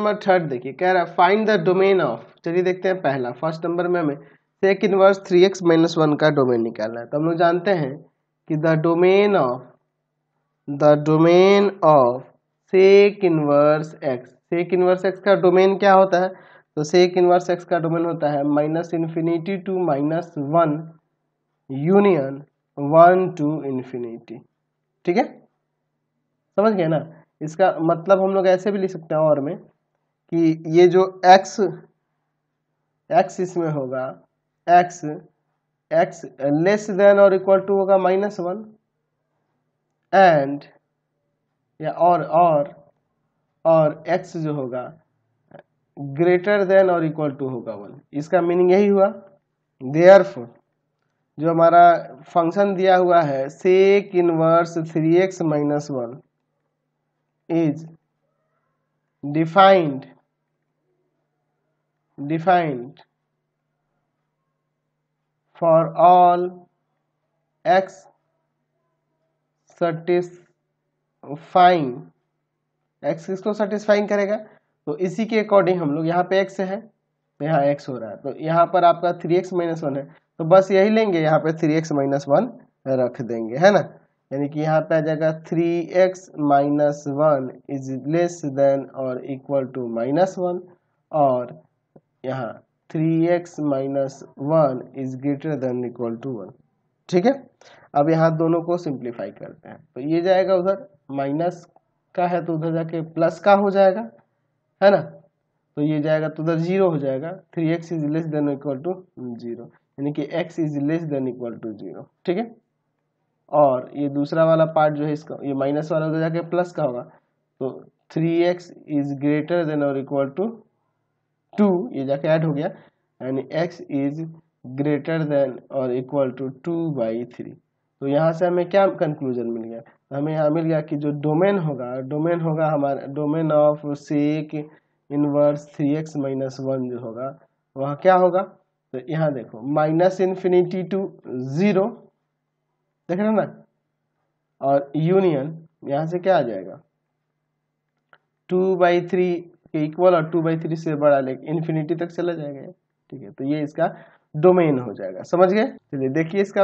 number third देखिए कह रहा है फाइंड द डोमेन ऑफ चलिए देखते हैं पहला फर्स्ट नंबर में हमें sec inverse three x minus one का डोमेन निकालना है तो हम लोग जानते हैं कि the domain of the domain of sec inverse x sec inverse x का डोमेन क्या होता है तो सेक इनवर्स एक्स का डोमेन होता है minus infinity to minus one union one to infinity ठीक है समझ गए ना इसका मतलब हम लोग ऐसे भी लिख सकते हैं और में कि ये जो x x इसमें होगा x x लेस देन और इक्वल टू होगा माइनस वन एंड या और और और x जो होगा ग्रेटर देन और इक्वल टू होगा वन इसका मीनिंग यही हुआ देयर जो हमारा फंक्शन दिया हुआ है sec inverse three x minus one is defined defined for all x satisfying x किसको सेटिस्फाइंग करेगा तो इसी के अकॉर्डिंग हम लोग यहाँ पे x है तो यहाँ x हो रहा है तो यहाँ पर आपका थ्री एक्स माइनस वन है तो बस यही लेंगे यहाँ पे थ्री एक्स माइनस वन रख देंगे है ना यानी कि यहाँ पे आ जाएगा three x minus one is less than और इक्वल टू माइनस वन और यहाँ three x minus one is greater than equal to one ठीक है अब यहाँ दोनों को सिंप्लीफाई करते हैं तो ये जाएगा उधर माइनस का है तो उधर जाके प्लस का हो जाएगा है ना तो ये जाएगा तो उधर जीरो हो जाएगा three x is less than equal to zero यानी कि x is less than equal to zero ठीक है और ये दूसरा वाला पार्ट जो है इसका ये माइनस वाला उधर जाके प्लस का होगा तो three x is greater than और इक्वल टू टू ये जाके ऐड हो गया and x is greater than और equal to two by three तो यहाँ से हमें क्या कंक्लूजन मिल गया हमें यहाँ मिल गया कि जो डोमेन होगा डोमेन होगा हमारा domain of sec inverse three x minus one जो होगा वह क्या होगा तो यहाँ देखो माइनस इन्फिनिटी टू ज़ीरो देख रहे ना और यूनियन यहाँ से क्या आ जाएगा टू बाई थ्री इक्वल और टू बाई थ्री से बड़ा लेकिन इन्फिनिटी तक चला जाएगा ठीक है तो ये इसका डोमेन हो जाएगा समझ गए चलिए देखिए इसका